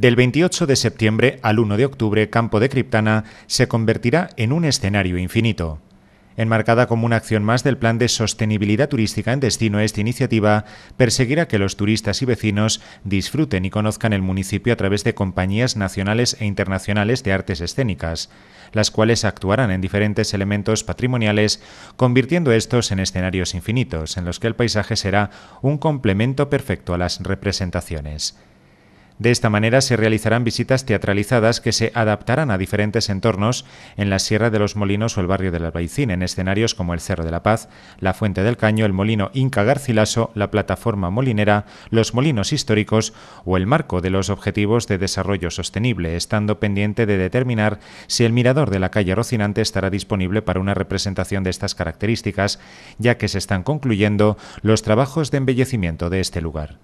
Del 28 de septiembre al 1 de octubre, Campo de Criptana se convertirá en un escenario infinito. Enmarcada como una acción más del plan de sostenibilidad turística en destino, esta iniciativa perseguirá que los turistas y vecinos disfruten y conozcan el municipio a través de compañías nacionales e internacionales de artes escénicas, las cuales actuarán en diferentes elementos patrimoniales, convirtiendo estos en escenarios infinitos, en los que el paisaje será un complemento perfecto a las representaciones. De esta manera se realizarán visitas teatralizadas que se adaptarán a diferentes entornos en la Sierra de los Molinos o el barrio del Albaicín, en escenarios como el Cerro de la Paz, la Fuente del Caño, el Molino Inca Garcilaso, la Plataforma Molinera, los Molinos Históricos o el marco de los Objetivos de Desarrollo Sostenible, estando pendiente de determinar si el mirador de la calle Rocinante estará disponible para una representación de estas características, ya que se están concluyendo los trabajos de embellecimiento de este lugar.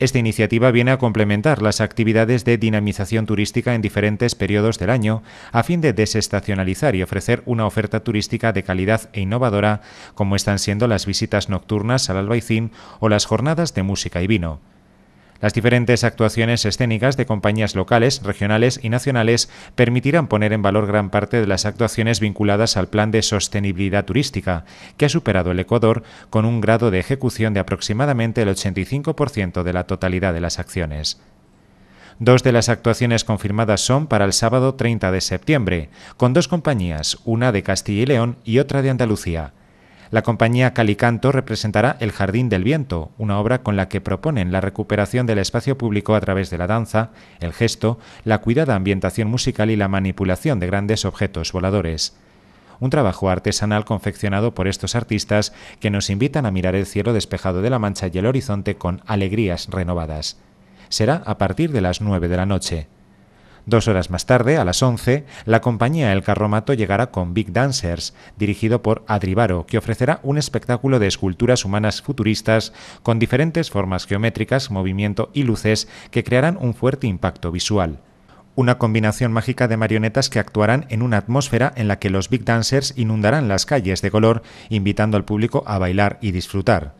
Esta iniciativa viene a complementar las actividades de dinamización turística en diferentes periodos del año, a fin de desestacionalizar y ofrecer una oferta turística de calidad e innovadora, como están siendo las visitas nocturnas al Albaicín o las jornadas de música y vino. Las diferentes actuaciones escénicas de compañías locales, regionales y nacionales permitirán poner en valor gran parte de las actuaciones vinculadas al Plan de Sostenibilidad Turística, que ha superado el Ecuador con un grado de ejecución de aproximadamente el 85% de la totalidad de las acciones. Dos de las actuaciones confirmadas son para el sábado 30 de septiembre, con dos compañías, una de Castilla y León y otra de Andalucía. La compañía Calicanto representará El Jardín del Viento, una obra con la que proponen la recuperación del espacio público a través de la danza, el gesto, la cuidada ambientación musical y la manipulación de grandes objetos voladores un trabajo artesanal confeccionado por estos artistas que nos invitan a mirar el cielo despejado de la mancha y el horizonte con alegrías renovadas. Será a partir de las 9 de la noche. Dos horas más tarde, a las 11, la compañía El Carromato llegará con Big Dancers, dirigido por Adrivaro, que ofrecerá un espectáculo de esculturas humanas futuristas con diferentes formas geométricas, movimiento y luces que crearán un fuerte impacto visual. Una combinación mágica de marionetas que actuarán en una atmósfera en la que los Big Dancers inundarán las calles de color, invitando al público a bailar y disfrutar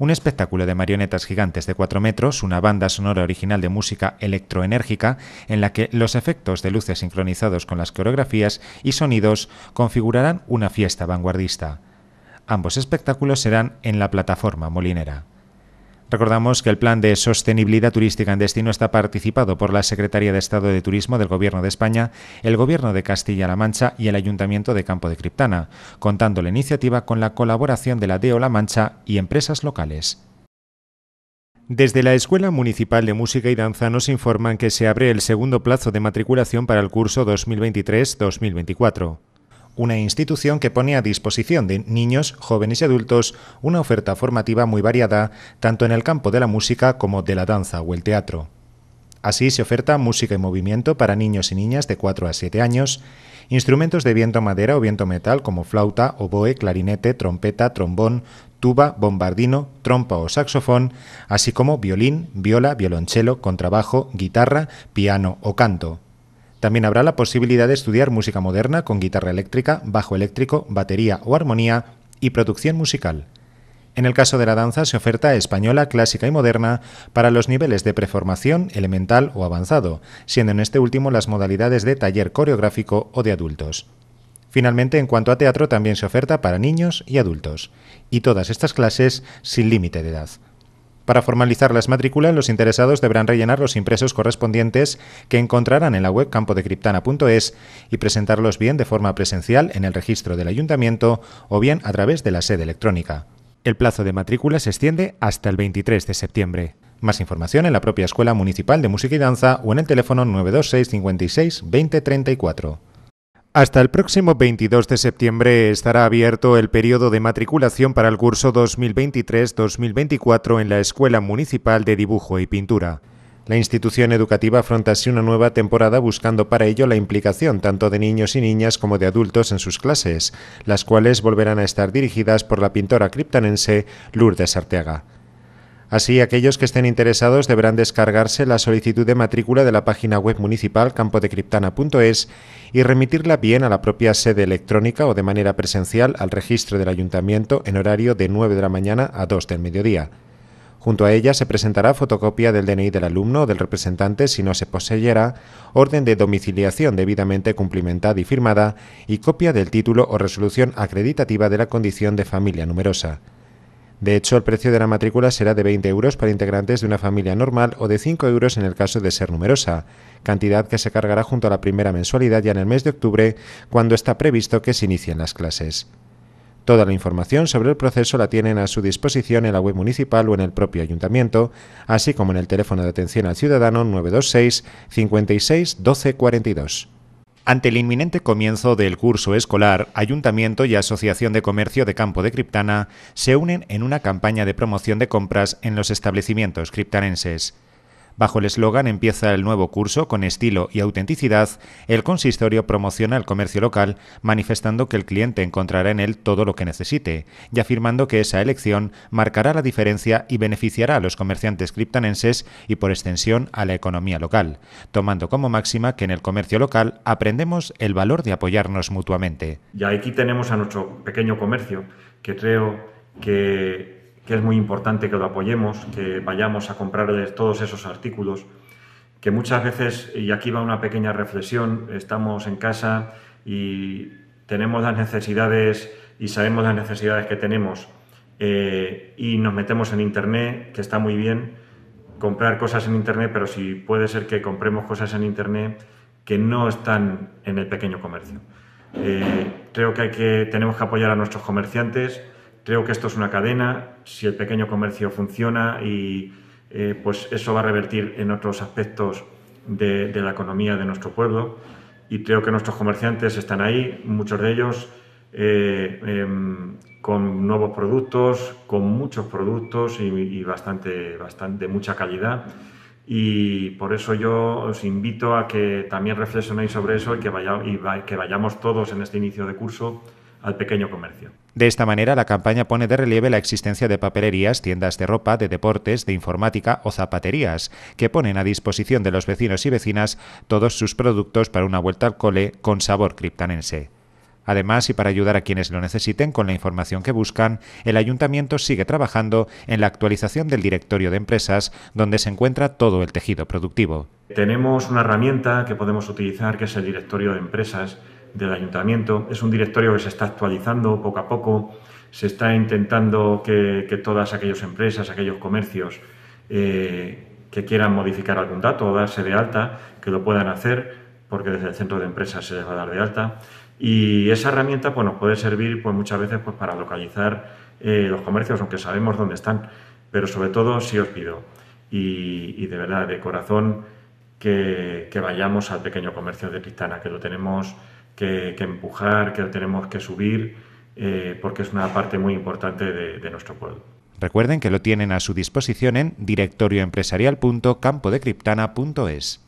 un espectáculo de marionetas gigantes de 4 metros, una banda sonora original de música electroenérgica en la que los efectos de luces sincronizados con las coreografías y sonidos configurarán una fiesta vanguardista. Ambos espectáculos serán en la plataforma molinera. Recordamos que el Plan de Sostenibilidad Turística en Destino está participado por la Secretaría de Estado de Turismo del Gobierno de España, el Gobierno de Castilla-La Mancha y el Ayuntamiento de Campo de Criptana, contando la iniciativa con la colaboración de la DEO La Mancha y empresas locales. Desde la Escuela Municipal de Música y Danza nos informan que se abre el segundo plazo de matriculación para el curso 2023-2024 una institución que pone a disposición de niños, jóvenes y adultos una oferta formativa muy variada, tanto en el campo de la música como de la danza o el teatro. Así se oferta música y movimiento para niños y niñas de 4 a 7 años, instrumentos de viento madera o viento metal como flauta, oboe, clarinete, trompeta, trombón, tuba, bombardino, trompa o saxofón, así como violín, viola, violonchelo, contrabajo, guitarra, piano o canto. También habrá la posibilidad de estudiar música moderna con guitarra eléctrica, bajo eléctrico, batería o armonía y producción musical. En el caso de la danza se oferta española, clásica y moderna para los niveles de preformación, elemental o avanzado, siendo en este último las modalidades de taller coreográfico o de adultos. Finalmente, en cuanto a teatro, también se oferta para niños y adultos, y todas estas clases sin límite de edad. Para formalizar las matrículas, los interesados deberán rellenar los impresos correspondientes que encontrarán en la web campodecriptana.es y presentarlos bien de forma presencial en el registro del ayuntamiento o bien a través de la sede electrónica. El plazo de matrícula se extiende hasta el 23 de septiembre. Más información en la propia Escuela Municipal de Música y Danza o en el teléfono 926 56 2034. Hasta el próximo 22 de septiembre estará abierto el periodo de matriculación para el curso 2023-2024 en la Escuela Municipal de Dibujo y Pintura. La institución educativa afronta así una nueva temporada buscando para ello la implicación tanto de niños y niñas como de adultos en sus clases, las cuales volverán a estar dirigidas por la pintora criptanense Lourdes Arteaga. Así, aquellos que estén interesados deberán descargarse la solicitud de matrícula de la página web municipal campodecriptana.es y remitirla bien a la propia sede electrónica o de manera presencial al registro del ayuntamiento en horario de 9 de la mañana a 2 del mediodía. Junto a ella se presentará fotocopia del DNI del alumno o del representante si no se poseyera, orden de domiciliación debidamente cumplimentada y firmada y copia del título o resolución acreditativa de la condición de familia numerosa. De hecho, el precio de la matrícula será de 20 euros para integrantes de una familia normal o de 5 euros en el caso de ser numerosa, cantidad que se cargará junto a la primera mensualidad ya en el mes de octubre, cuando está previsto que se inicien las clases. Toda la información sobre el proceso la tienen a su disposición en la web municipal o en el propio ayuntamiento, así como en el teléfono de atención al ciudadano 926 56 12 42. Ante el inminente comienzo del curso escolar, Ayuntamiento y Asociación de Comercio de Campo de Criptana se unen en una campaña de promoción de compras en los establecimientos criptanenses. Bajo el eslogan Empieza el nuevo curso con estilo y autenticidad, el consistorio promociona el comercio local, manifestando que el cliente encontrará en él todo lo que necesite, y afirmando que esa elección marcará la diferencia y beneficiará a los comerciantes criptanenses y por extensión a la economía local, tomando como máxima que en el comercio local aprendemos el valor de apoyarnos mutuamente. Y aquí tenemos a nuestro pequeño comercio, que creo que que es muy importante que lo apoyemos, que vayamos a comprarles todos esos artículos, que muchas veces, y aquí va una pequeña reflexión, estamos en casa y tenemos las necesidades y sabemos las necesidades que tenemos eh, y nos metemos en Internet, que está muy bien comprar cosas en Internet, pero si puede ser que compremos cosas en Internet que no están en el pequeño comercio. Eh, creo que tenemos que apoyar a nuestros comerciantes, creo que esto es una cadena, si el pequeño comercio funciona y eh, pues eso va a revertir en otros aspectos de, la economía de nuestro pueblo y creo que nuestros comerciantes están ahí, muchos de ellos eh, em, con nuevos productos, con muchos productos y, y, bastante, bastante, mucha calidad. Y por eso yo os invito a que también reflexionéis sobre eso y que, y que vayamos todos en este inicio de curso al pequeño comercio. De esta manera, la campaña pone de relieve la existencia de papelerías, tiendas de ropa, de deportes, de informática o zapaterías, que ponen a disposición de los vecinos y vecinas todos sus productos para una vuelta al cole con sabor criptanense. Además, y para ayudar a quienes lo necesiten con la información que buscan, el ayuntamiento sigue trabajando en la actualización del directorio de empresas donde se encuentra todo el tejido productivo. Tenemos una herramienta que podemos utilizar que es el directorio de empresas del ayuntamiento. Es un directorio que se está actualizando poco a poco. Se está intentando que, todas aquellas empresas, aquellos comercios eh, que quieran modificar algún dato o darse de alta, que lo puedan hacer, porque desde el centro de empresas se les va a dar de alta. Y esa herramienta pues, nos puede servir pues, muchas veces pues, para localizar eh, los comercios, aunque sabemos dónde están. Pero sobre todo, sí os pido, y, de verdad, de corazón, que, que, vayamos al pequeño comercio de Cristana, que lo tenemos que, empujar, que tenemos que subir, eh, porque es una parte muy importante de, nuestro pueblo. Recuerden que lo tienen a su disposición en directorioempresarial.campodecriptana.es.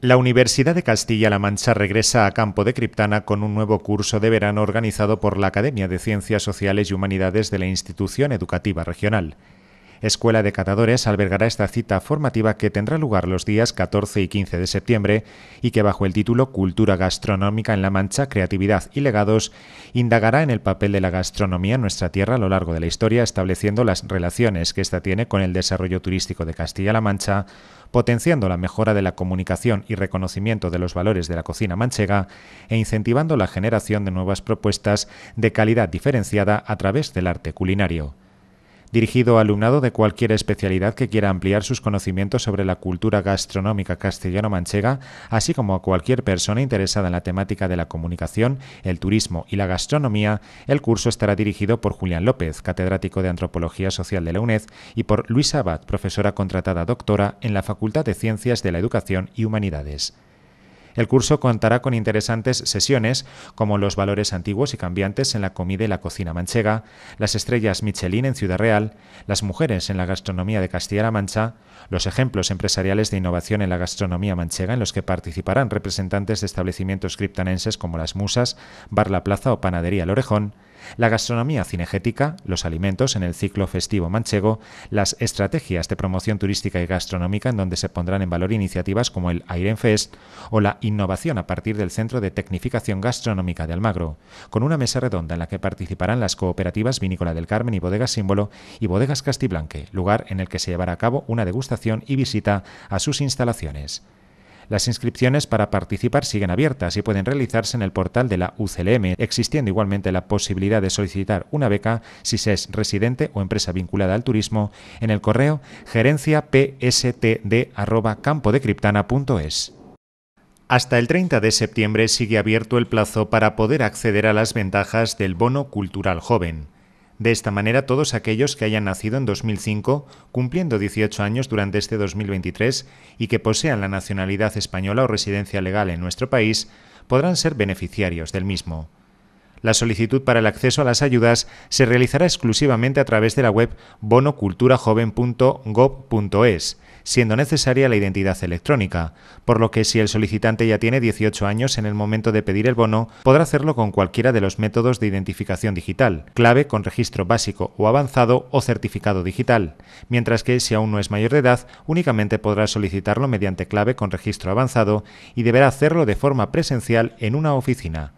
La Universidad de Castilla-La Mancha regresa a Campo de Criptana con un nuevo curso de verano organizado por la Academia de Ciencias Sociales y Humanidades de la Institución Educativa Regional. Escuela de Catadores albergará esta cita formativa que tendrá lugar los días 14 y 15 de septiembre y que bajo el título Cultura Gastronómica en la Mancha, Creatividad y Legados indagará en el papel de la gastronomía en nuestra tierra a lo largo de la historia, estableciendo las relaciones que ésta tiene con el desarrollo turístico de Castilla-La Mancha, potenciando la mejora de la comunicación y reconocimiento de los valores de la cocina manchega e incentivando la generación de nuevas propuestas de calidad diferenciada a través del arte culinario dirigido a alumnado de cualquier especialidad que quiera ampliar sus conocimientos sobre la cultura gastronómica castellano-manchega, así como a cualquier persona interesada en la temática de la comunicación, el turismo y la gastronomía. El curso estará dirigido por Julián López, catedrático de Antropología Social de la UNED, y por Luis Abad, profesora contratada doctora en la Facultad de Ciencias de la Educación y Humanidades. El curso contará con interesantes sesiones como los valores antiguos y cambiantes en la comida y la cocina manchega, las estrellas Michelin en Ciudad Real, las mujeres en la gastronomía de Castilla-La Mancha, los ejemplos empresariales de innovación en la gastronomía manchega en los que participarán representantes de establecimientos criptanenses como Las Musas, Bar La Plaza o Panadería El Orejón, la gastronomía cinegética, los alimentos en el ciclo festivo manchego, las estrategias de promoción turística y gastronómica en donde se pondrán en valor iniciativas como el Fest o la innovación a partir del Centro de Tecnificación Gastronómica de Almagro, con una mesa redonda en la que participarán las cooperativas Vinícola del Carmen y Bodegas Símbolo y Bodegas Castiblanque, lugar en el que se llevará a cabo una degustación y visita a sus instalaciones. Las inscripciones para participar siguen abiertas y pueden realizarse en el portal de la UCLM, existiendo igualmente la posibilidad de solicitar una beca si se es residente o empresa vinculada al turismo en el correo gerenciapstd.campodecriptana.es. Hasta el 30 de septiembre sigue abierto el plazo para poder acceder a las ventajas del bono cultural joven. De esta manera, todos aquellos que hayan nacido en 2005, cumpliendo 18 años durante este 2023 y que posean la nacionalidad española o residencia legal en nuestro país, podrán ser beneficiarios del mismo. La solicitud para el acceso a las ayudas se realizará exclusivamente a través de la web bonoculturajoven.gov.es, siendo necesaria la identidad electrónica, por lo que si el solicitante ya tiene 18 años en el momento de pedir el bono, podrá hacerlo con cualquiera de los métodos de identificación digital, clave con registro básico o avanzado o certificado digital, mientras que si aún no es mayor de edad, únicamente podrá solicitarlo mediante clave con registro avanzado y deberá hacerlo de forma presencial en una oficina.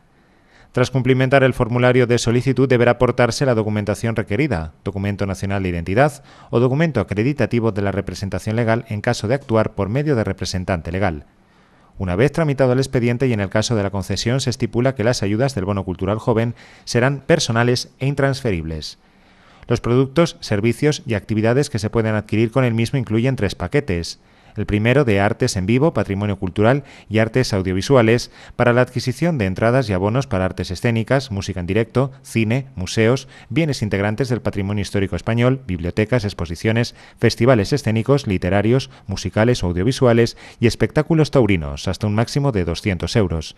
Tras cumplimentar el formulario de solicitud deberá aportarse la documentación requerida, documento nacional de identidad o documento acreditativo de la representación legal en caso de actuar por medio de representante legal. Una vez tramitado el expediente y en el caso de la concesión se estipula que las ayudas del bono cultural joven serán personales e intransferibles. Los productos, servicios y actividades que se pueden adquirir con el mismo incluyen tres paquetes el primero de Artes en Vivo, Patrimonio Cultural y Artes Audiovisuales, para la adquisición de entradas y abonos para artes escénicas, música en directo, cine, museos, bienes integrantes del patrimonio histórico español, bibliotecas, exposiciones, festivales escénicos, literarios, musicales, audiovisuales y espectáculos taurinos, hasta un máximo de 200 euros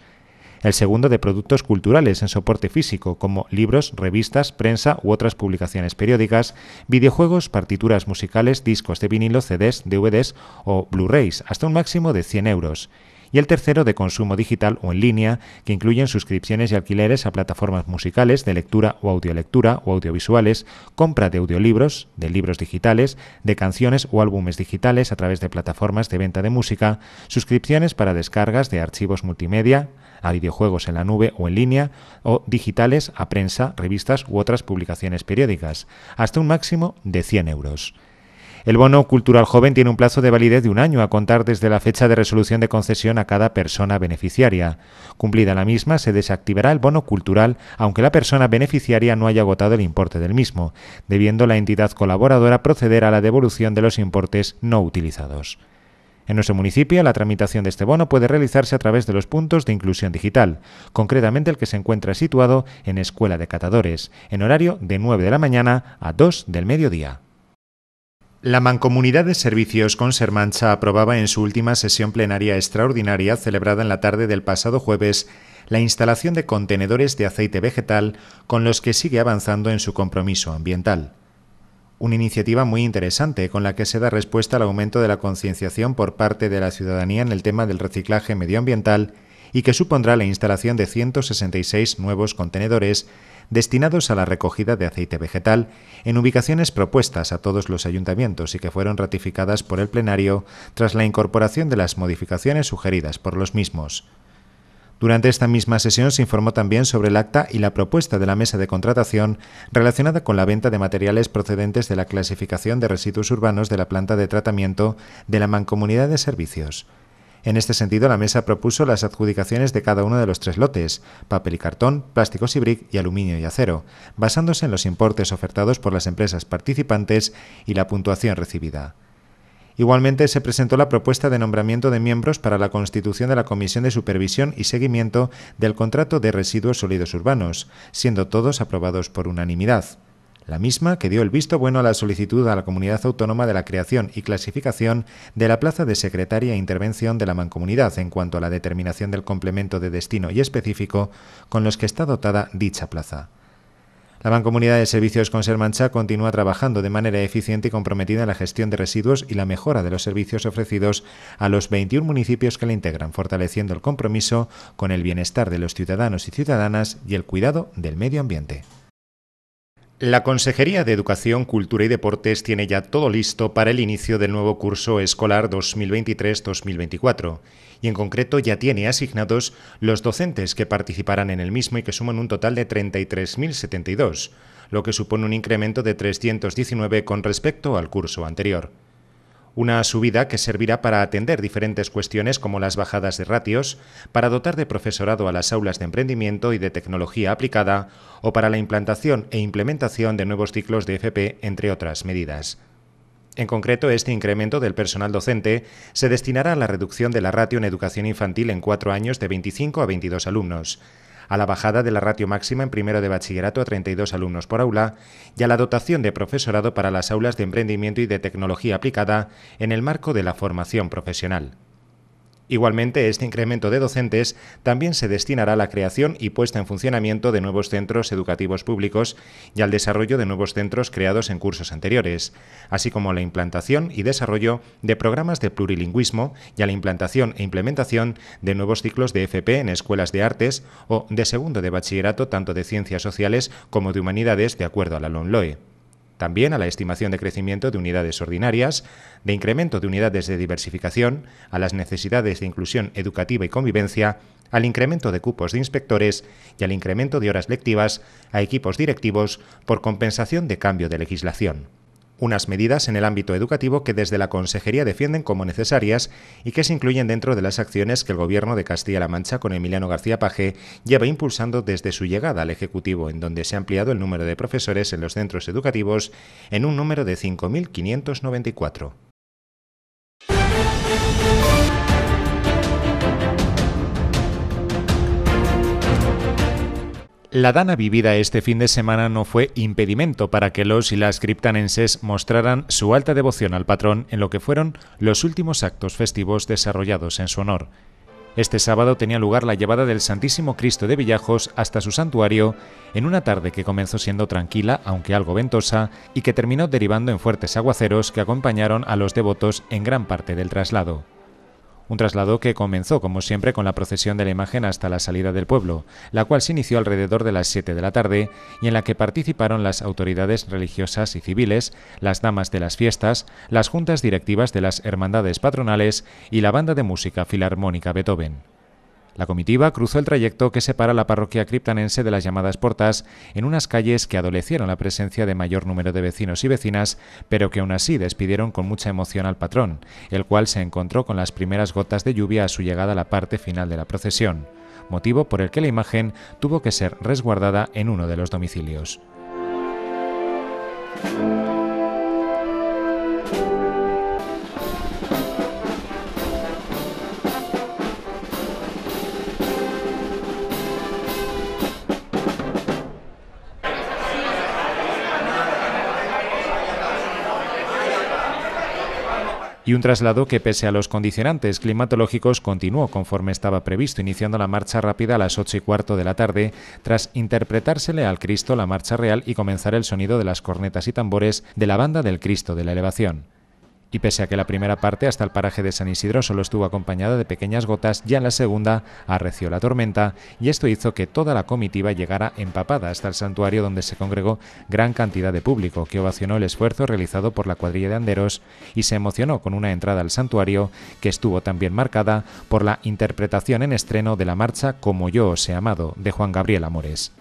el segundo de productos culturales en soporte físico, como libros, revistas, prensa u otras publicaciones periódicas, videojuegos, partituras musicales, discos de vinilo, CDs, DVDs o Blu-rays, hasta un máximo de 100 euros y el tercero de consumo digital o en línea, que incluyen suscripciones y alquileres a plataformas musicales de lectura o audiolectura o audiovisuales, compra de audiolibros, de libros digitales, de canciones o álbumes digitales a través de plataformas de venta de música, suscripciones para descargas de archivos multimedia, a videojuegos en la nube o en línea, o digitales a prensa, revistas u otras publicaciones periódicas, hasta un máximo de 100 euros. El bono cultural joven tiene un plazo de validez de un año a contar desde la fecha de resolución de concesión a cada persona beneficiaria. Cumplida la misma, se desactivará el bono cultural aunque la persona beneficiaria no haya agotado el importe del mismo, debiendo la entidad colaboradora proceder a la devolución de los importes no utilizados. En nuestro municipio, la tramitación de este bono puede realizarse a través de los puntos de inclusión digital, concretamente el que se encuentra situado en Escuela de Catadores, en horario de 9 de la mañana a 2 del mediodía. La Mancomunidad de Servicios con Sermancha aprobaba en su última sesión plenaria extraordinaria celebrada en la tarde del pasado jueves la instalación de contenedores de aceite vegetal con los que sigue avanzando en su compromiso ambiental una iniciativa muy interesante con la que se da respuesta al aumento de la concienciación por parte de la ciudadanía en el tema del reciclaje medioambiental y que supondrá la instalación de 166 nuevos contenedores destinados a la recogida de aceite vegetal en ubicaciones propuestas a todos los ayuntamientos y que fueron ratificadas por el plenario tras la incorporación de las modificaciones sugeridas por los mismos. Durante esta misma sesión se informó también sobre el acta y la propuesta de la mesa de contratación relacionada con la venta de materiales procedentes de la clasificación de residuos urbanos de la planta de tratamiento de la mancomunidad de servicios. En este sentido, la mesa propuso las adjudicaciones de cada uno de los tres lotes, papel y cartón, plásticos y brick y aluminio y acero, basándose en los importes ofertados por las empresas participantes y la puntuación recibida. Igualmente, se presentó la propuesta de nombramiento de miembros para la constitución de la Comisión de Supervisión y Seguimiento del Contrato de Residuos Sólidos Urbanos, siendo todos aprobados por unanimidad la misma que dio el visto bueno a la solicitud a la comunidad autónoma de la creación y clasificación de la plaza de secretaria e intervención de la mancomunidad en cuanto a la determinación del complemento de destino y específico con los que está dotada dicha plaza. La Mancomunidad de Servicios Sermancha continúa trabajando de manera eficiente y comprometida en la gestión de residuos y la mejora de los servicios ofrecidos a los 21 municipios que la integran, fortaleciendo el compromiso con el bienestar de los ciudadanos y ciudadanas y el cuidado del medio ambiente. La Consejería de Educación, Cultura y Deportes tiene ya todo listo para el inicio del nuevo curso escolar 2023-2024 y en concreto ya tiene asignados los docentes que participarán en el mismo y que suman un total de 33.072, lo que supone un incremento de 319 con respecto al curso anterior. Una subida que servirá para atender diferentes cuestiones como las bajadas de ratios, para dotar de profesorado a las aulas de emprendimiento y de tecnología aplicada, o para la implantación e implementación de nuevos ciclos de FP, entre otras medidas. En concreto, este incremento del personal docente se destinará a la reducción de la ratio en educación infantil en cuatro años de 25 a 22 alumnos, a la bajada de la ratio máxima en primero de bachillerato a 32 alumnos por aula y a la dotación de profesorado para las aulas de emprendimiento y de tecnología aplicada en el marco de la formación profesional. Igualmente, este incremento de docentes también se destinará a la creación y puesta en funcionamiento de nuevos centros educativos públicos y al desarrollo de nuevos centros creados en cursos anteriores, así como a la implantación y desarrollo de programas de plurilingüismo y a la implantación e implementación de nuevos ciclos de FP en escuelas de artes o de segundo de bachillerato tanto de ciencias sociales como de humanidades de acuerdo a la LONLOE también a la estimación de crecimiento de unidades ordinarias, de incremento de unidades de diversificación, a las necesidades de inclusión educativa y convivencia, al incremento de cupos de inspectores y al incremento de horas lectivas a equipos directivos por compensación de cambio de legislación unas medidas en el ámbito educativo que desde la Consejería defienden como necesarias y que se incluyen dentro de las acciones que el Gobierno de Castilla-La Mancha con Emiliano García Paje lleva impulsando desde su llegada al Ejecutivo, en donde se ha ampliado el número de profesores en los centros educativos en un número de 5.594. La dana vivida este fin de semana no fue impedimento para que los y las criptanenses mostraran su alta devoción al patrón en lo que fueron los últimos actos festivos desarrollados en su honor. Este sábado tenía lugar la llevada del Santísimo Cristo de Villajos hasta su santuario en una tarde que comenzó siendo tranquila, aunque algo ventosa, y que terminó derivando en fuertes aguaceros que acompañaron a los devotos en gran parte del traslado un traslado que comenzó, como siempre, con la procesión de la imagen hasta la salida del pueblo, la cual se inició alrededor de las 7 de la tarde y en la que participaron las autoridades religiosas y civiles, las damas de las fiestas, las juntas directivas de las hermandades patronales y la banda de música filarmónica Beethoven. La comitiva cruzó el trayecto que separa la parroquia criptanense de las llamadas Portas en unas calles que adolecieron la presencia de mayor número de vecinos y vecinas, pero que aún así despidieron con mucha emoción al patrón, el cual se encontró con las primeras gotas de lluvia a su llegada a la parte final de la procesión, motivo por el que la imagen tuvo que ser resguardada en uno de los domicilios. y un traslado que pese a los condicionantes climatológicos continuó conforme estaba previsto, iniciando la marcha rápida a las 8 y cuarto de la tarde, tras interpretársele al Cristo la marcha real y comenzar el sonido de las cornetas y tambores de la banda del Cristo de la Elevación y pese a que la primera parte hasta el paraje de San Isidro solo estuvo acompañada de pequeñas gotas, ya en la segunda arreció la tormenta y esto hizo que toda la comitiva llegara empapada hasta el santuario donde se congregó gran cantidad de público que ovacionó el esfuerzo realizado por la cuadrilla de anderos y se emocionó con una entrada al santuario que estuvo también marcada por la interpretación en estreno de la marcha Como yo os he amado de Juan Gabriel Amores.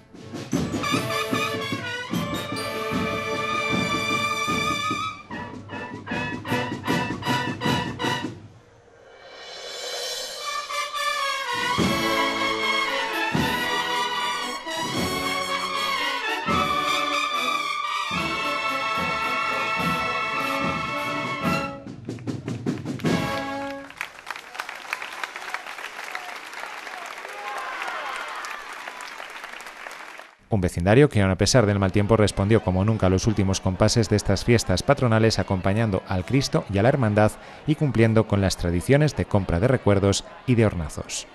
vecindario, que aun a pesar del mal tiempo respondió como nunca a los últimos compases de estas fiestas patronales acompañando al Cristo y a la Hermandad y cumpliendo con las tradiciones de compra de recuerdos y de hornazos.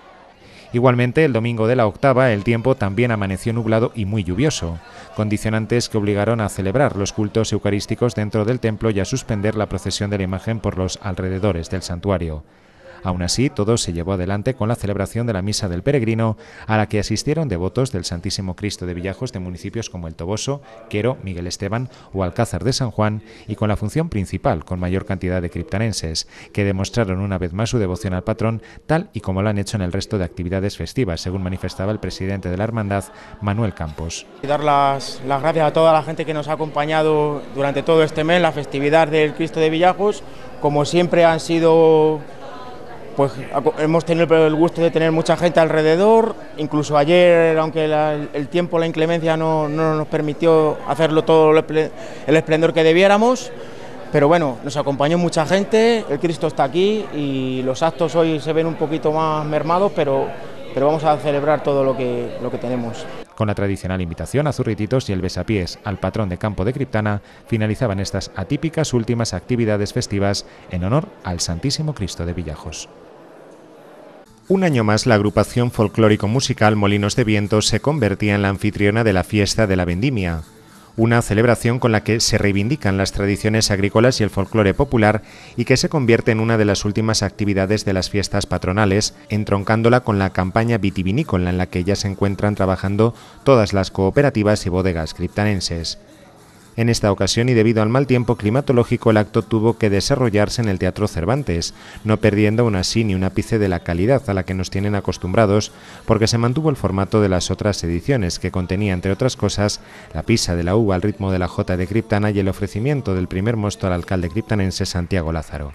Igualmente, el domingo de la octava el tiempo también amaneció nublado y muy lluvioso, condicionantes que obligaron a celebrar los cultos eucarísticos dentro del templo y a suspender la procesión de la imagen por los alrededores del santuario. Aún así, todo se llevó adelante con la celebración de la Misa del Peregrino, a la que asistieron devotos del Santísimo Cristo de Villajos de municipios como El Toboso, Quero, Miguel Esteban o Alcázar de San Juan, y con la función principal, con mayor cantidad de criptanenses, que demostraron una vez más su devoción al patrón, tal y como lo han hecho en el resto de actividades festivas, según manifestaba el presidente de la hermandad, Manuel Campos. dar las, las gracias a toda la gente que nos ha acompañado durante todo este mes, la festividad del Cristo de Villajos, como siempre han sido pues hemos tenido el gusto de tener mucha gente alrededor, incluso ayer, aunque el tiempo, la inclemencia no, nos permitió hacerlo todo el esplendor que debiéramos, pero bueno, nos acompañó mucha gente, el Cristo está aquí y los actos hoy se ven un poquito más mermados, pero, vamos a celebrar todo lo que, lo que tenemos. Con la tradicional invitación a zurrititos y el besapiés al patrón de campo de Criptana, finalizaban estas atípicas últimas actividades festivas en honor al Santísimo Cristo de Villajos. Un año más, la agrupación folclórico-musical Molinos de Viento se convertía en la anfitriona de la fiesta de la vendimia, una celebración con la que se reivindican las tradiciones agrícolas y el folclore popular y que se convierte en una de las últimas actividades de las fiestas patronales, entroncándola con la campaña vitivinícola en la que ya se encuentran trabajando todas las cooperativas y bodegas criptanenses. En esta ocasión y debido al mal tiempo climatológico el acto tuvo que desarrollarse en el Teatro Cervantes, no perdiendo aún así ni un ápice de la calidad a la que nos tienen acostumbrados, porque se mantuvo el formato de las otras ediciones, que contenía, entre otras cosas, la pisa de la uva al ritmo de la J de Criptana y el ofrecimiento del primer mosto al alcalde criptanense Santiago Lázaro.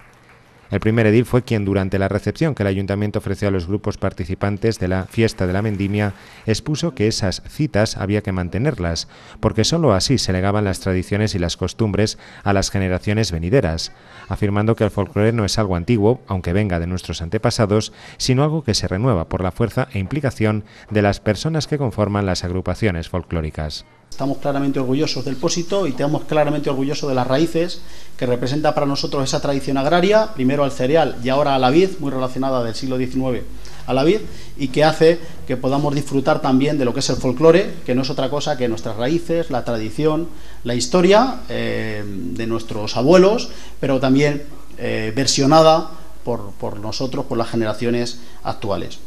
El primer edil fue quien, durante la recepción que el ayuntamiento ofreció a los grupos participantes de la fiesta de la Mendimia expuso que esas citas había que mantenerlas, porque sólo así se legaban las tradiciones y las costumbres a las generaciones venideras, afirmando que el folclore no es algo antiguo, aunque venga de nuestros antepasados, sino algo que se renueva por la fuerza e implicación de las personas que conforman las agrupaciones folclóricas. Estamos claramente orgullosos del pósito y tenemos claramente orgullosos de las raíces, que representa para nosotros esa tradición agraria, primero al cereal y ahora a la vid, muy relacionada del siglo XIX a la vid, y que hace que podamos disfrutar también de lo que es el folclore, que no es otra cosa que nuestras raíces, la tradición, la historia eh, de nuestros abuelos, pero también eh, versionada por nosotros, por las generaciones actuales.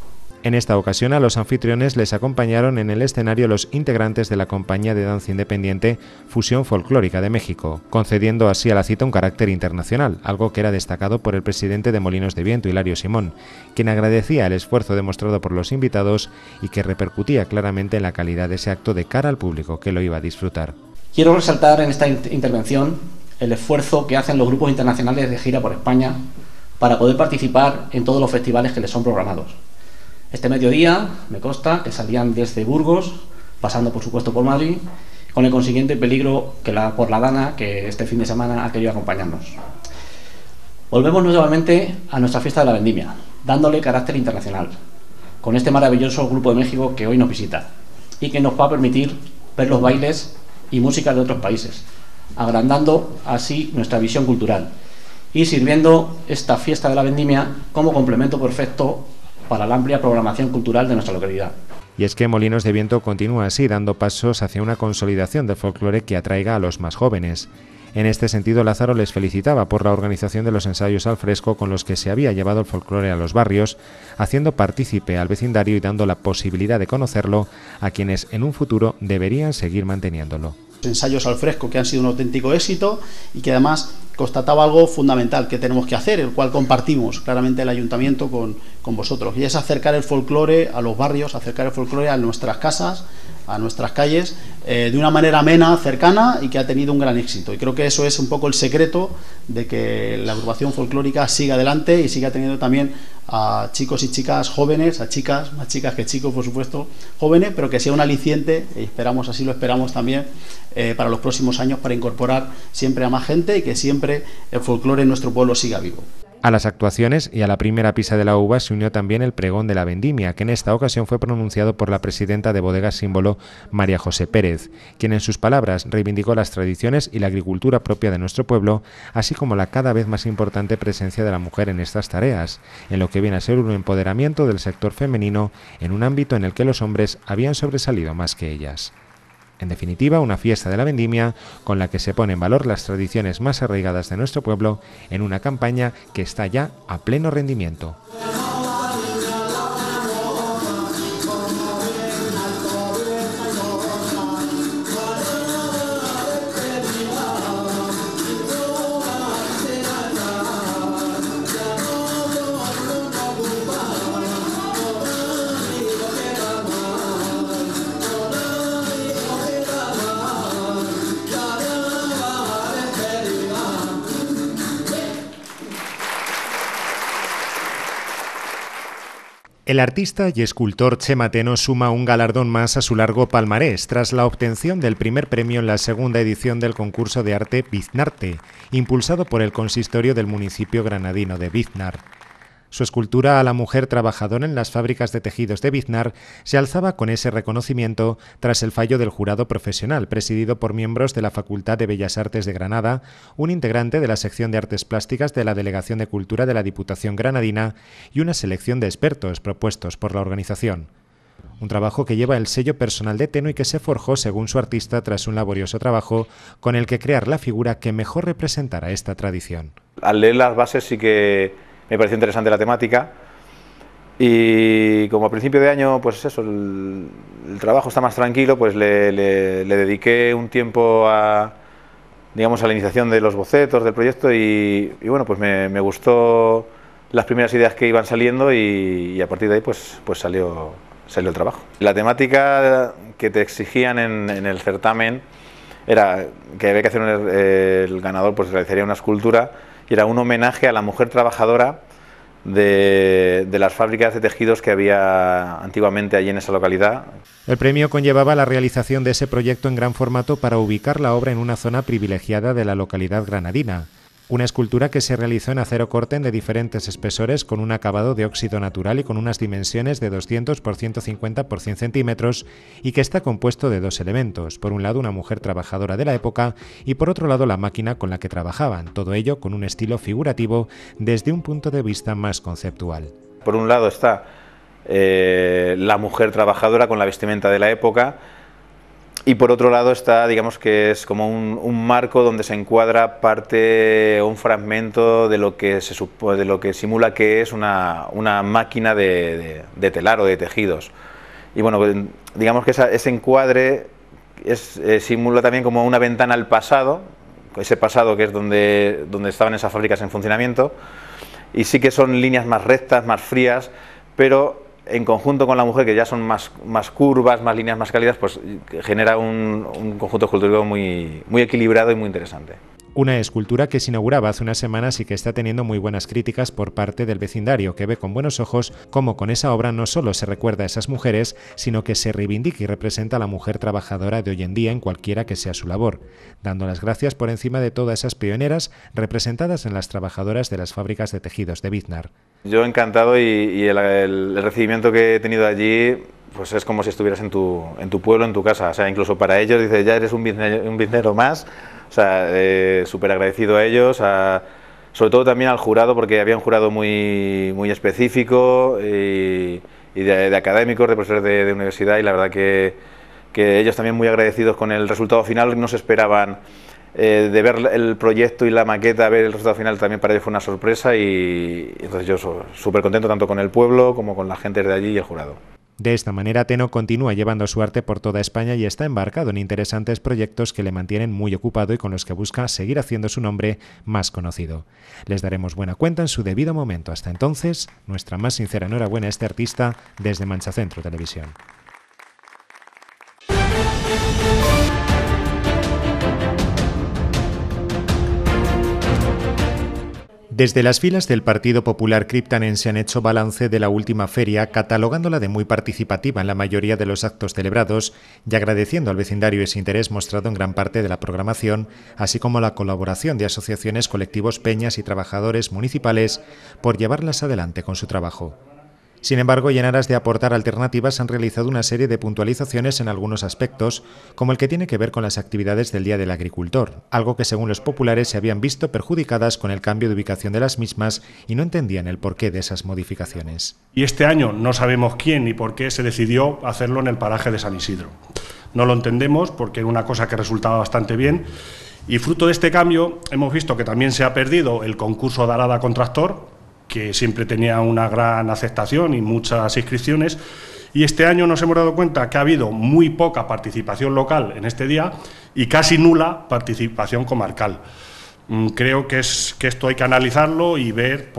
En esta ocasión a los anfitriones les acompañaron en el escenario los integrantes de la compañía de danza independiente Fusión Folclórica de México, concediendo así a la cita un carácter internacional, algo que era destacado por el presidente de Molinos de Viento, Hilario Simón, quien agradecía el esfuerzo demostrado por los invitados y que repercutía claramente en la calidad de ese acto de cara al público que lo iba a disfrutar. Quiero resaltar en esta intervención el esfuerzo que hacen los grupos internacionales de gira por España para poder participar en todos los festivales que les son programados este mediodía, me consta, que salían desde Burgos, pasando por supuesto por Madrid, con el consiguiente peligro que la, por la Dana que este fin de semana ha querido acompañarnos. Volvemos nuevamente a nuestra fiesta de la vendimia, dándole carácter internacional, con este maravilloso grupo de México que hoy nos visita y que nos va a permitir ver los bailes y música de otros países, agrandando así nuestra visión cultural y sirviendo esta fiesta de la vendimia como complemento perfecto para la amplia programación cultural de nuestra localidad. Y es que Molinos de Viento continúa así dando pasos hacia una consolidación del folclore que atraiga a los más jóvenes. En este sentido, Lázaro les felicitaba por la organización de los ensayos al fresco con los que se había llevado el folclore a los barrios, haciendo partícipe al vecindario y dando la posibilidad de conocerlo a quienes en un futuro deberían seguir manteniéndolo ensayos al fresco que han sido un auténtico éxito y que además constataba algo fundamental que tenemos que hacer, el cual compartimos claramente el ayuntamiento con, con vosotros, y es acercar el folclore a los barrios, acercar el folclore a nuestras casas, a nuestras calles, eh, de una manera amena, cercana y que ha tenido un gran éxito. Y creo que eso es un poco el secreto de que la agrupación folclórica siga adelante y siga teniendo también a chicos y chicas jóvenes, a chicas, más chicas que chicos, por supuesto, jóvenes, pero que sea un aliciente, y esperamos, así lo esperamos también, eh, para los próximos años, para incorporar siempre a más gente y que siempre el folclore en nuestro pueblo siga vivo. A las actuaciones y a la primera pisa de la uva se unió también el pregón de la vendimia, que en esta ocasión fue pronunciado por la presidenta de Bodegas Símbolo, María José Pérez, quien en sus palabras reivindicó las tradiciones y la agricultura propia de nuestro pueblo, así como la cada vez más importante presencia de la mujer en estas tareas, en lo que viene a ser un empoderamiento del sector femenino en un ámbito en el que los hombres habían sobresalido más que ellas. En definitiva, una fiesta de la vendimia con la que se pone en valor las tradiciones más arraigadas de nuestro pueblo en una campaña que está ya a pleno rendimiento. El artista y escultor Chema suma un galardón más a su largo palmarés tras la obtención del primer premio en la segunda edición del concurso de arte Biznarte, impulsado por el consistorio del municipio granadino de Biznar. Su escultura a la mujer trabajadora en las fábricas de tejidos de Biznar se alzaba con ese reconocimiento tras el fallo del jurado profesional, presidido por miembros de la Facultad de Bellas Artes de Granada, un integrante de la sección de Artes Plásticas de la Delegación de Cultura de la Diputación Granadina y una selección de expertos propuestos por la organización. Un trabajo que lleva el sello personal de Teno y que se forjó, según su artista, tras un laborioso trabajo con el que crear la figura que mejor representara esta tradición. Al leer las bases sí que me pareció interesante la temática. Y como a principio de año, pues eso, el, trabajo está más tranquilo, pues le, dediqué un tiempo a, digamos, a la iniciación de los bocetos del proyecto y, bueno, pues me, gustó las primeras ideas que iban saliendo y, a partir de ahí, pues, pues salió, salió el trabajo. La temática que te exigían en, el certamen era que había que hacer eh, el ganador, pues realizaría una escultura y era un homenaje a la mujer trabajadora de, de, las fábricas de tejidos que había antiguamente allí en esa localidad. El premio conllevaba la realización de ese proyecto en gran formato para ubicar la obra en una zona privilegiada de la localidad granadina una escultura que se realizó en acero corten de diferentes espesores con un acabado de óxido natural y con unas dimensiones de 200 por 150 por 100 centímetros y que está compuesto de dos elementos, por un lado una mujer trabajadora de la época y por otro lado la máquina con la que trabajaban, todo ello con un estilo figurativo desde un punto de vista más conceptual. Por un lado está eh, la mujer trabajadora con la vestimenta de la época, y por otro lado está, digamos que es como un, marco donde se encuadra parte, un fragmento de lo que, se, de lo que simula que es una, máquina de, telar o de tejidos. Y bueno, pues, digamos que ese encuadre es, eh, simula también como una ventana al pasado, ese pasado que es donde, donde estaban esas fábricas en funcionamiento, y sí que son líneas más rectas, más frías, pero en conjunto con la mujer, que ya son más, más curvas, más líneas, más cálidas, pues genera un, conjunto escultórico muy, muy equilibrado y muy interesante. Una escultura que se inauguraba hace unas semanas y que está teniendo muy buenas críticas por parte del vecindario, que ve con buenos ojos cómo con esa obra no solo se recuerda a esas mujeres, sino que se reivindica y representa a la mujer trabajadora de hoy en día en cualquiera que sea su labor, dando las gracias por encima de todas esas pioneras representadas en las trabajadoras de las fábricas de tejidos de Biznar. Yo encantado y, el, recibimiento que he tenido allí pues es como si estuvieras en tu, pueblo, en tu casa. O sea, incluso para ellos, dices, ya eres un un biznero más, o sea, eh, súper agradecido a ellos, sobre todo también al jurado, porque había un jurado muy, muy específico y, de, académicos, de profesores de, universidad, y la verdad que, ellos también muy agradecidos con el resultado final, no se esperaban. Eh, de ver el proyecto y la maqueta, ver el resultado final también para ellos fue una sorpresa y entonces yo súper contento tanto con el pueblo como con la gente de allí y el jurado. De esta manera, Teno continúa llevando su arte por toda España y está embarcado en interesantes proyectos que le mantienen muy ocupado y con los que busca seguir haciendo su nombre más conocido. Les daremos buena cuenta en su debido momento. Hasta entonces, nuestra más sincera enhorabuena a este artista desde Mancha Centro Televisión. Desde las filas del Partido Popular se han hecho balance de la última feria, catalogándola de muy participativa en la mayoría de los actos celebrados y agradeciendo al vecindario ese interés mostrado en gran parte de la programación, así como la colaboración de asociaciones, colectivos, peñas y trabajadores municipales por llevarlas adelante con su trabajo. Sin embargo, y en aras de aportar alternativas, han realizado una serie de puntualizaciones en algunos aspectos, como el que tiene que ver con las actividades del Día del Agricultor, algo que según los populares se habían visto perjudicadas con el cambio de ubicación de las mismas y no entendían el porqué de esas modificaciones. Y este año no sabemos quién ni por qué se decidió hacerlo en el paraje de San Isidro. No lo entendemos porque era una cosa que resultaba bastante bien. Y fruto de este cambio hemos visto que también se ha perdido el concurso de arada con tractor, que siempre tenía una gran aceptación y muchas inscripciones. Y este año nos hemos dado cuenta que ha habido muy poca participación local en este día y casi nula participación comarcal. Mm, creo que, es, esto hay que analizarlo y ver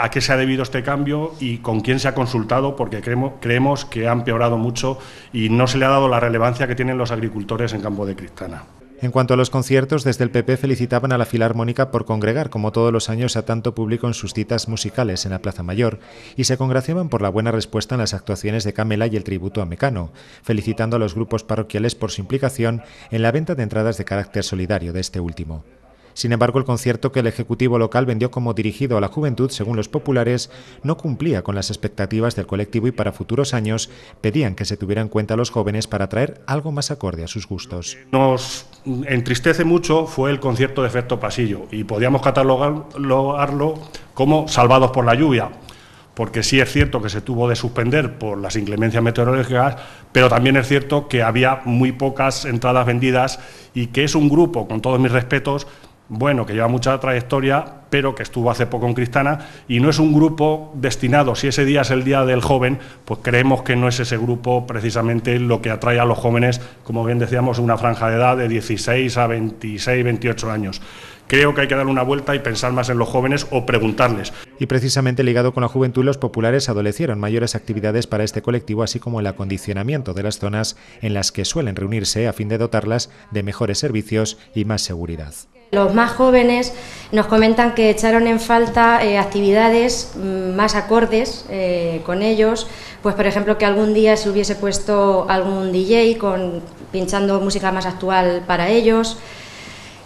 a qué se ha debido este cambio y con quién se ha consultado, porque creemos, creemos que ha empeorado mucho y no se le ha dado la relevancia que tienen los agricultores en Campo de Cristana. En cuanto a los conciertos, desde el PP felicitaban a la Filarmónica por congregar, como todos los años, a tanto público en sus citas musicales en la Plaza Mayor, y se congraciaban por la buena respuesta en las actuaciones de Camela y el tributo a Mecano, felicitando a los grupos parroquiales por su implicación en la venta de entradas de carácter solidario de este último. Sin embargo, el concierto que el Ejecutivo local vendió como dirigido a la juventud, según los populares, no cumplía con las expectativas del colectivo y para futuros años pedían que se tuvieran en cuenta a los jóvenes para traer algo más acorde a sus gustos. Nos entristece mucho fue el concierto de efecto pasillo y podíamos catalogarlo como Salvados por la lluvia, porque sí es cierto que se tuvo de suspender por las inclemencias meteorológicas, pero también es cierto que había muy pocas entradas vendidas y que es un grupo, con todos mis respetos, bueno, que lleva mucha trayectoria, pero que estuvo hace poco en Cristana, y no es un grupo destinado, si ese día es el día del joven, pues creemos que no es ese grupo precisamente lo que atrae a los jóvenes, como bien decíamos, una franja de edad de 16 a 26, 28 años. Creo que hay que dar una vuelta y pensar más en los jóvenes o preguntarles. Y precisamente ligado con la juventud, los populares adolecieron mayores actividades para este colectivo, así como el acondicionamiento de las zonas en las que suelen reunirse a fin de dotarlas de mejores servicios y más seguridad. Los más jóvenes nos comentan que echaron en falta eh, actividades mm, más acordes eh, con ellos, pues por ejemplo que algún día se hubiese puesto algún DJ con, pinchando música más actual para ellos,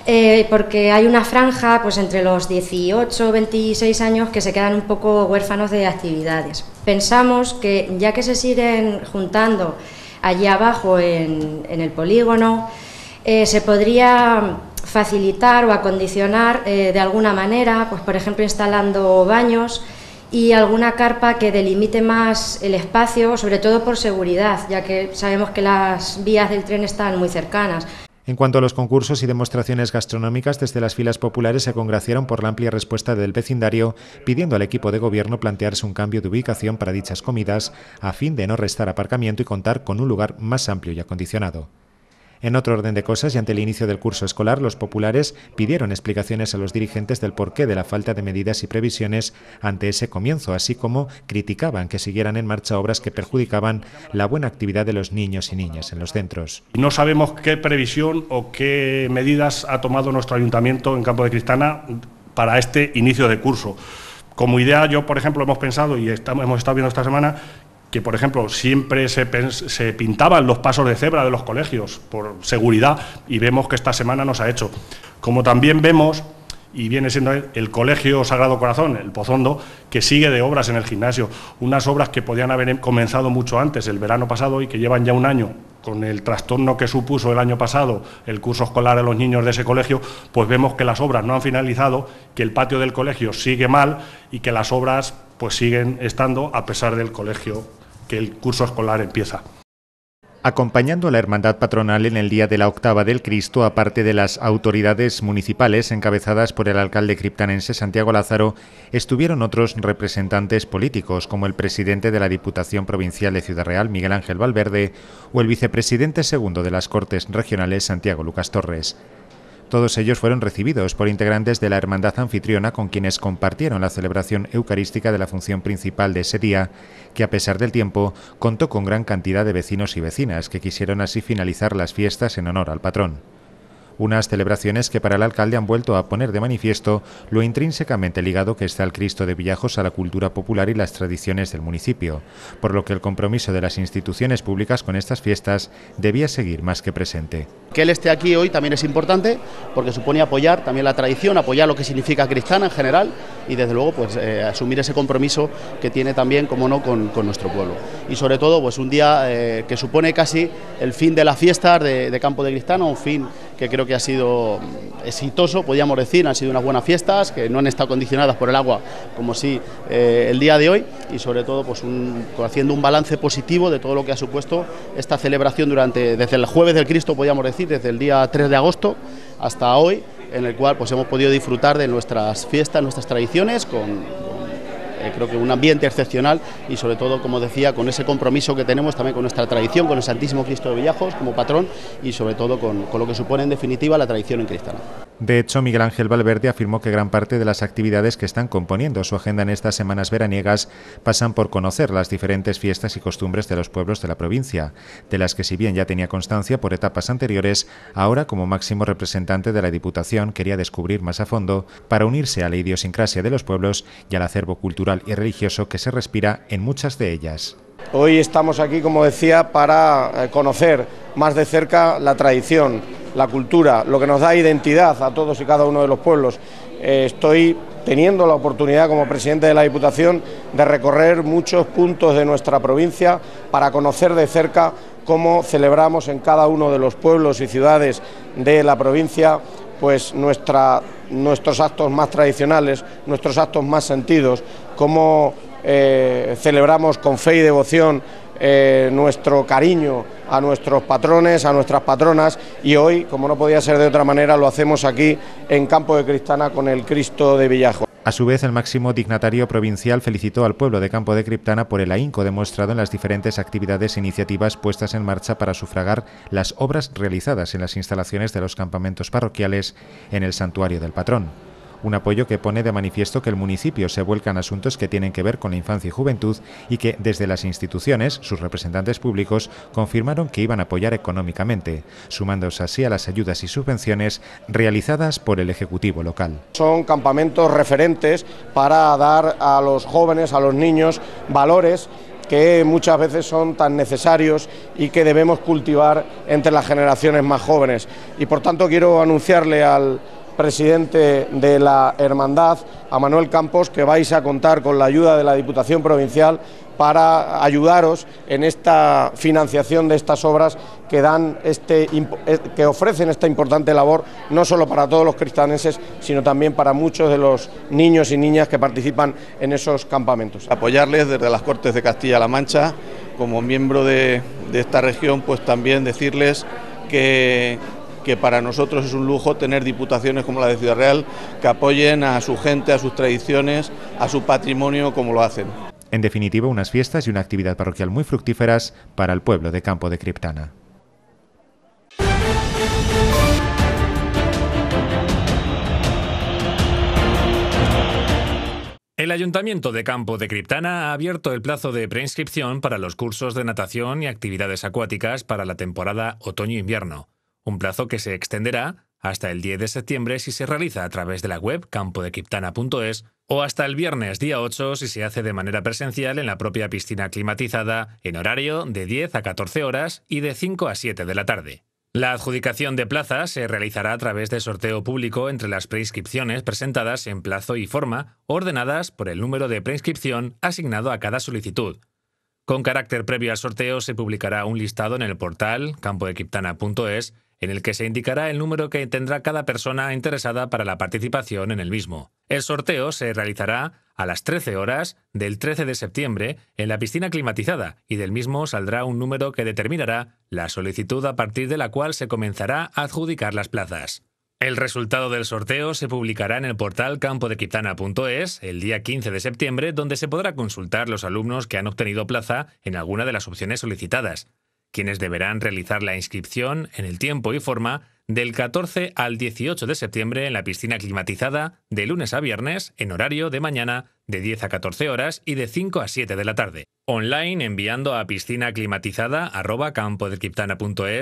eh, porque hay una franja pues, entre los 18 26 años que se quedan un poco huérfanos de actividades. Pensamos que ya que se siguen juntando allí abajo en, el polígono, eh, se podría facilitar o acondicionar eh, de alguna manera, pues, por ejemplo instalando baños y alguna carpa que delimite más el espacio, sobre todo por seguridad, ya que sabemos que las vías del tren están muy cercanas. En cuanto a los concursos y demostraciones gastronómicas, desde las filas populares se congraciaron por la amplia respuesta del vecindario, pidiendo al equipo de gobierno plantearse un cambio de ubicación para dichas comidas, a fin de no restar aparcamiento y contar con un lugar más amplio y acondicionado. En otro orden de cosas y ante el inicio del curso escolar, los populares pidieron explicaciones a los dirigentes del porqué de la falta de medidas y previsiones ante ese comienzo, así como criticaban que siguieran en marcha obras que perjudicaban la buena actividad de los niños y niñas en los centros. No sabemos qué previsión o qué medidas ha tomado nuestro ayuntamiento en Campo de Cristana para este inicio de curso. Como idea, yo, por ejemplo, hemos pensado y hemos estado viendo esta semana que, por ejemplo, siempre se, pintaban los pasos de cebra de los colegios por seguridad y vemos que esta semana nos ha hecho. Como también vemos y viene siendo el Colegio Sagrado Corazón, el Pozondo, que sigue de obras en el gimnasio. Unas obras que podían haber comenzado mucho antes, el verano pasado, y que llevan ya un año con el trastorno que supuso el año pasado el curso escolar a los niños de ese colegio, pues vemos que las obras no han finalizado, que el patio del colegio sigue mal y que las obras pues siguen estando a pesar del colegio que el curso escolar empieza. Acompañando a la Hermandad Patronal en el Día de la Octava del Cristo, aparte de las autoridades municipales encabezadas por el alcalde criptanense Santiago Lázaro, estuvieron otros representantes políticos, como el presidente de la Diputación Provincial de Ciudad Real, Miguel Ángel Valverde, o el vicepresidente segundo de las Cortes Regionales, Santiago Lucas Torres. Todos ellos fueron recibidos por integrantes de la Hermandad Anfitriona con quienes compartieron la celebración eucarística de la función principal de ese día, que a pesar del tiempo contó con gran cantidad de vecinos y vecinas que quisieron así finalizar las fiestas en honor al patrón unas celebraciones que para el alcalde han vuelto a poner de manifiesto lo intrínsecamente ligado que está el Cristo de Villajos a la cultura popular y las tradiciones del municipio, por lo que el compromiso de las instituciones públicas con estas fiestas debía seguir más que presente. Que él esté aquí hoy también es importante porque supone apoyar también la tradición, apoyar lo que significa cristiana en general y desde luego pues eh, asumir ese compromiso que tiene también, como no, con, con, nuestro pueblo. Y sobre todo pues un día eh, que supone casi el fin de las fiestas de, Campo de Cristano un fin que creo que ha sido exitoso, podríamos decir, han sido unas buenas fiestas, que no han estado condicionadas por el agua como sí si, eh, el día de hoy y sobre todo pues haciendo un balance positivo de todo lo que ha supuesto esta celebración durante, desde el jueves del Cristo, podríamos decir, desde el día 3 de agosto hasta hoy, en el cual pues hemos podido disfrutar de nuestras fiestas, nuestras tradiciones, con eh, creo que un ambiente excepcional y sobre todo, como decía, con ese compromiso que tenemos también con nuestra tradición, con el Santísimo Cristo de Villajos como patrón y sobre todo con, lo que supone en definitiva la tradición en cristiana. De hecho, Miguel Ángel Valverde afirmó que gran parte de las actividades que están componiendo su agenda en estas semanas veraniegas pasan por conocer las diferentes fiestas y costumbres de los pueblos de la provincia, de las que si bien ya tenía constancia por etapas anteriores, ahora como máximo representante de la Diputación quería descubrir más a fondo para unirse a la idiosincrasia de los pueblos y al acervo cultural y religioso que se respira en muchas de ellas. Hoy estamos aquí, como decía, para eh, conocer más de cerca la tradición, la cultura, lo que nos da identidad a todos y cada uno de los pueblos. Eh, estoy teniendo la oportunidad como presidente de la Diputación de recorrer muchos puntos de nuestra provincia para conocer de cerca cómo celebramos en cada uno de los pueblos y ciudades de la provincia pues nuestros actos más tradicionales, nuestros actos más sentidos, cómo eh, celebramos con fe y devoción eh, nuestro cariño a nuestros patrones, a nuestras patronas y hoy, como no podía ser de otra manera, lo hacemos aquí en Campo de Criptana, con el Cristo de Villajo. A su vez, el máximo dignatario provincial felicitó al pueblo de Campo de Criptana por el ahínco demostrado en las diferentes actividades e iniciativas puestas en marcha para sufragar las obras realizadas en las instalaciones de los campamentos parroquiales en el santuario del patrón. Un apoyo que pone de manifiesto que el municipio se vuelca en asuntos que tienen que ver con la infancia y juventud y que desde las instituciones, sus representantes públicos, confirmaron que iban a apoyar económicamente, sumándose así a las ayudas y subvenciones realizadas por el Ejecutivo local. Son campamentos referentes para dar a los jóvenes, a los niños, valores que muchas veces son tan necesarios y que debemos cultivar entre las generaciones más jóvenes. Y por tanto quiero anunciarle al, presidente de la Hermandad, a Manuel Campos, que vais a contar con la ayuda de la Diputación Provincial para ayudaros en esta financiación de estas obras que dan este eh, que ofrecen esta importante labor no solo para todos los cristianeses, sino también para muchos de los niños y niñas que participan en esos campamentos. Apoyarles desde las Cortes de Castilla-La Mancha, como miembro de, de esta región, pues también decirles que que para nosotros es un lujo tener diputaciones como la de Ciudad Real que apoyen a su gente, a sus tradiciones, a su patrimonio como lo hacen. En definitiva, unas fiestas y una actividad parroquial muy fructíferas para el pueblo de Campo de Criptana. El Ayuntamiento de Campo de Criptana ha abierto el plazo de preinscripción para los cursos de natación y actividades acuáticas para la temporada otoño-invierno un plazo que se extenderá hasta el 10 de septiembre si se realiza a través de la web campodequiptana.es o hasta el viernes día 8 si se hace de manera presencial en la propia piscina climatizada en horario de 10 a 14 horas y de 5 a 7 de la tarde. La adjudicación de plazas se realizará a través de sorteo público entre las preinscripciones presentadas en plazo y forma, ordenadas por el número de preinscripción asignado a cada solicitud. Con carácter previo al sorteo se publicará un listado en el portal campodequiptana.es en el que se indicará el número que tendrá cada persona interesada para la participación en el mismo. El sorteo se realizará a las 13 horas del 13 de septiembre en la piscina climatizada y del mismo saldrá un número que determinará la solicitud a partir de la cual se comenzará a adjudicar las plazas. El resultado del sorteo se publicará en el portal campodequitana.es el día 15 de septiembre, donde se podrá consultar los alumnos que han obtenido plaza en alguna de las opciones solicitadas quienes deberán realizar la inscripción en el tiempo y forma del 14 al 18 de septiembre en la piscina climatizada de lunes a viernes en horario de mañana de 10 a 14 horas y de 5 a 7 de la tarde. Online enviando a piscina climatizada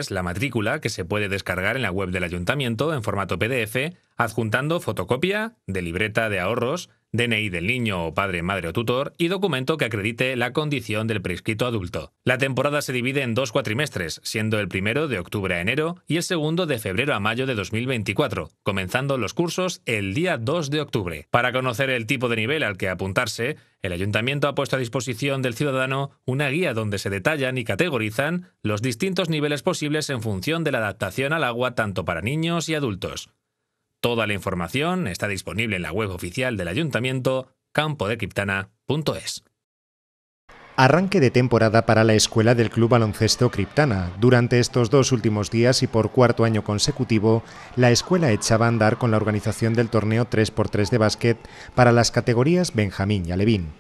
la matrícula que se puede descargar en la web del ayuntamiento en formato PDF adjuntando fotocopia de libreta de ahorros DNI del niño o padre, madre o tutor y documento que acredite la condición del prescrito adulto. La temporada se divide en dos cuatrimestres, siendo el primero de octubre a enero y el segundo de febrero a mayo de 2024, comenzando los cursos el día 2 de octubre. Para conocer el tipo de nivel al que apuntarse, el ayuntamiento ha puesto a disposición del ciudadano una guía donde se detallan y categorizan los distintos niveles posibles en función de la adaptación al agua tanto para niños y adultos. Toda la información está disponible en la web oficial del ayuntamiento campodecriptana.es. Arranque de temporada para la escuela del Club Baloncesto Criptana. Durante estos dos últimos días y por cuarto año consecutivo, la escuela echaba a andar con la organización del torneo 3x3 de básquet para las categorías Benjamín y Alevín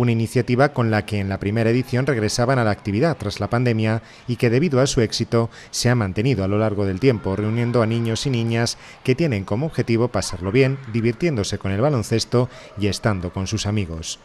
una iniciativa con la que en la primera edición regresaban a la actividad tras la pandemia y que debido a su éxito se ha mantenido a lo largo del tiempo, reuniendo a niños y niñas que tienen como objetivo pasarlo bien, divirtiéndose con el baloncesto y estando con sus amigos.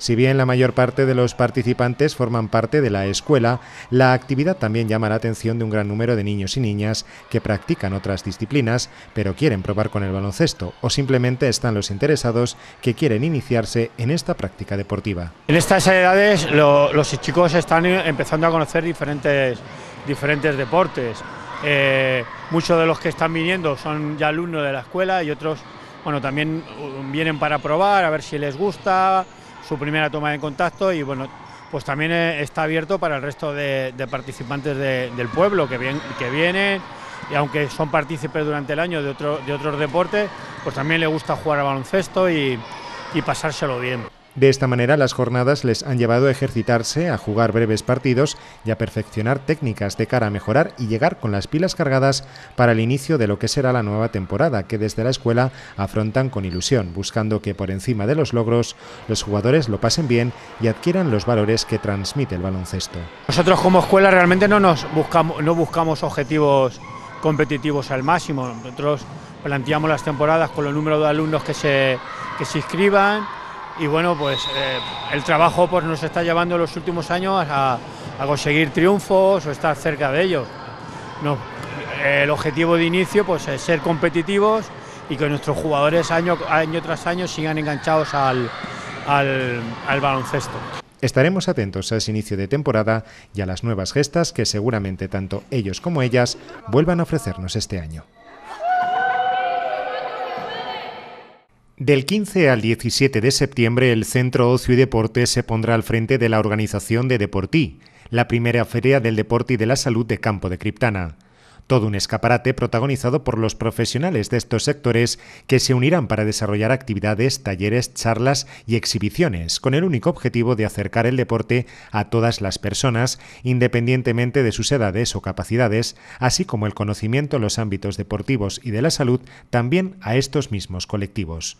Si bien la mayor parte de los participantes forman parte de la escuela, la actividad también llama la atención de un gran número de niños y niñas que practican otras disciplinas, pero quieren probar con el baloncesto o simplemente están los interesados que quieren iniciarse en esta práctica deportiva. En estas edades los chicos están empezando a conocer diferentes, diferentes deportes. Eh, muchos de los que están viniendo son ya alumnos de la escuela y otros, bueno, también uh, vienen para probar, a ver si les gusta, su primera toma de contacto y bueno, pues también eh, está abierto para el resto de, participantes del pueblo que, vienen y aunque son partícipes durante el año de, otros deportes, pues también le gusta jugar a baloncesto y pasárselo bien. De esta manera, las jornadas les han llevado a ejercitarse, a jugar breves partidos y a perfeccionar técnicas de cara a mejorar y llegar con las pilas cargadas para el inicio de lo que será la nueva temporada, que desde la escuela afrontan con ilusión, buscando que por encima de los logros los jugadores lo pasen bien y adquieran los valores que transmite el baloncesto. Nosotros como escuela realmente no nos buscamos, objetivos competitivos al máximo. Nosotros planteamos las temporadas con el número de alumnos que se, que se inscriban, y bueno, pues eh, el trabajo pues, nos está llevando en los últimos años a, conseguir triunfos o estar cerca de ellos. No, el objetivo de inicio pues, es ser competitivos y que nuestros jugadores año, tras año sigan enganchados al, al baloncesto. Estaremos atentos a ese inicio de temporada y a las nuevas gestas que seguramente tanto ellos como ellas vuelvan a ofrecernos este año. Del 15 al 17 de septiembre, el Centro Ocio y Deporte se pondrá al frente de la organización de Deportí, la primera feria del deporte y de la salud de Campo de Criptana. Todo un escaparate protagonizado por los profesionales de estos sectores que se unirán para desarrollar actividades, talleres, charlas y exhibiciones, con el único objetivo de acercar el deporte a todas las personas, independientemente de sus edades o capacidades, así como el conocimiento en los ámbitos deportivos y de la salud también a estos mismos colectivos.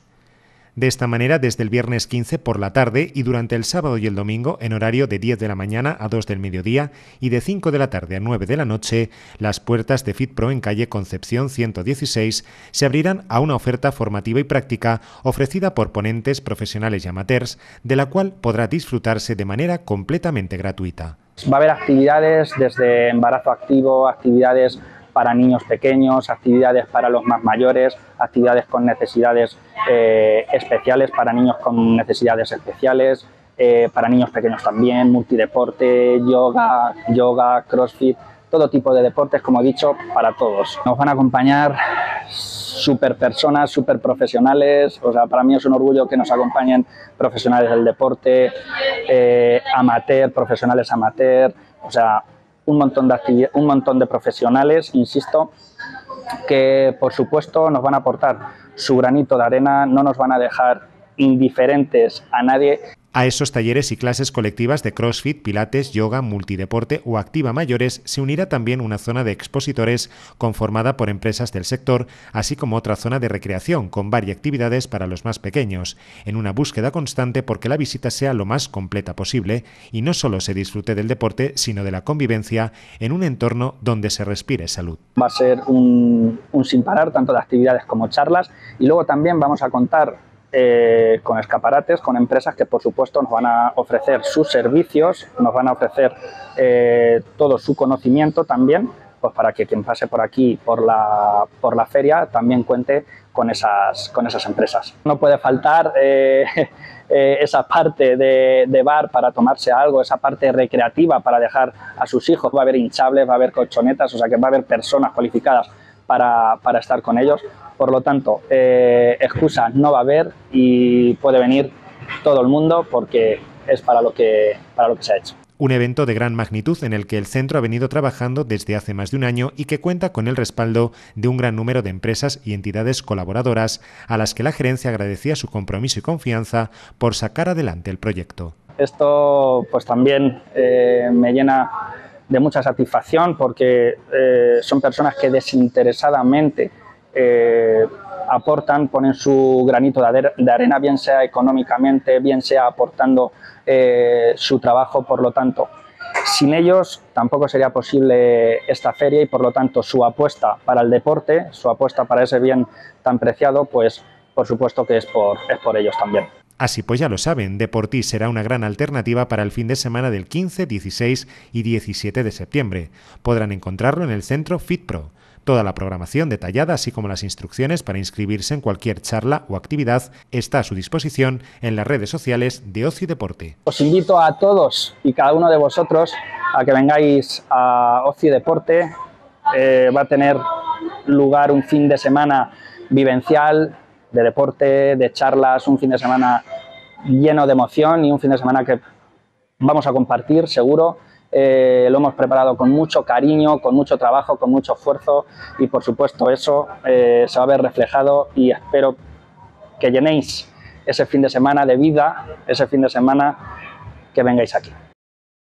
De esta manera, desde el viernes 15 por la tarde y durante el sábado y el domingo, en horario de 10 de la mañana a 2 del mediodía y de 5 de la tarde a 9 de la noche, las puertas de FitPro en calle Concepción 116 se abrirán a una oferta formativa y práctica ofrecida por ponentes profesionales y amateurs, de la cual podrá disfrutarse de manera completamente gratuita. Va a haber actividades desde embarazo activo, actividades para niños pequeños, actividades para los más mayores, actividades con necesidades eh, especiales para niños con necesidades especiales, eh, para niños pequeños también, multideporte, yoga, yoga, crossfit, todo tipo de deportes, como he dicho, para todos. Nos van a acompañar super personas, super profesionales, o sea, para mí es un orgullo que nos acompañen profesionales del deporte, eh, amateur, profesionales amateur, o sea, un montón de, un montón de profesionales, insisto, que por supuesto nos van a aportar su granito de arena, no nos van a dejar indiferentes a nadie a esos talleres y clases colectivas de CrossFit, Pilates, yoga, multideporte o activa mayores se unirá también una zona de expositores conformada por empresas del sector, así como otra zona de recreación con varias actividades para los más pequeños, en una búsqueda constante porque la visita sea lo más completa posible y no solo se disfrute del deporte, sino de la convivencia en un entorno donde se respire salud. Va a ser un, un sin parar, tanto de actividades como charlas, y luego también vamos a contar eh, con escaparates, con empresas que por supuesto nos van a ofrecer sus servicios, nos van a ofrecer eh, todo su conocimiento también, pues para que quien pase por aquí, por la, por la feria, también cuente con esas, con esas empresas. No puede faltar eh, esa parte de, de, bar para tomarse algo, esa parte recreativa para dejar a sus hijos. Va a haber hinchables, va a haber colchonetas, o sea que va a haber personas cualificadas para, estar con ellos. Por lo tanto, eh, excusa no va a haber y puede venir todo el mundo porque es para lo que, para lo que se ha hecho un evento de gran magnitud en el que el centro ha venido trabajando desde hace más de un año y que cuenta con el respaldo de un gran número de empresas y entidades colaboradoras a las que la gerencia agradecía su compromiso y confianza por sacar adelante el proyecto. Esto pues también eh, me llena de mucha satisfacción porque eh, son personas que desinteresadamente eh, aportan, ponen su granito de, arena, bien sea económicamente, bien sea aportando eh, su trabajo, por lo tanto, sin ellos tampoco sería posible esta feria y por lo tanto su apuesta para el deporte, su apuesta para ese bien tan preciado, pues por supuesto que es por, es por ellos también. Así pues ya lo saben, Deportis será una gran alternativa para el fin de semana del 15, 16 y 17 de septiembre. Podrán encontrarlo en el centro FitPro. Toda la programación detallada, así como las instrucciones para inscribirse en cualquier charla o actividad, está a su disposición en las redes sociales de Ocio Deporte. Os invito a todos y cada uno de vosotros a que vengáis a Ocio Deporte. Eh, va a tener lugar un fin de semana vivencial, de deporte, de charlas, un fin de semana lleno de emoción y un fin de semana que vamos a compartir seguro. Eh, lo hemos preparado con mucho cariño, con mucho trabajo, con mucho esfuerzo y por supuesto eso eh, se va a ver reflejado y espero que llenéis ese fin de semana de vida, ese fin de semana que vengáis aquí.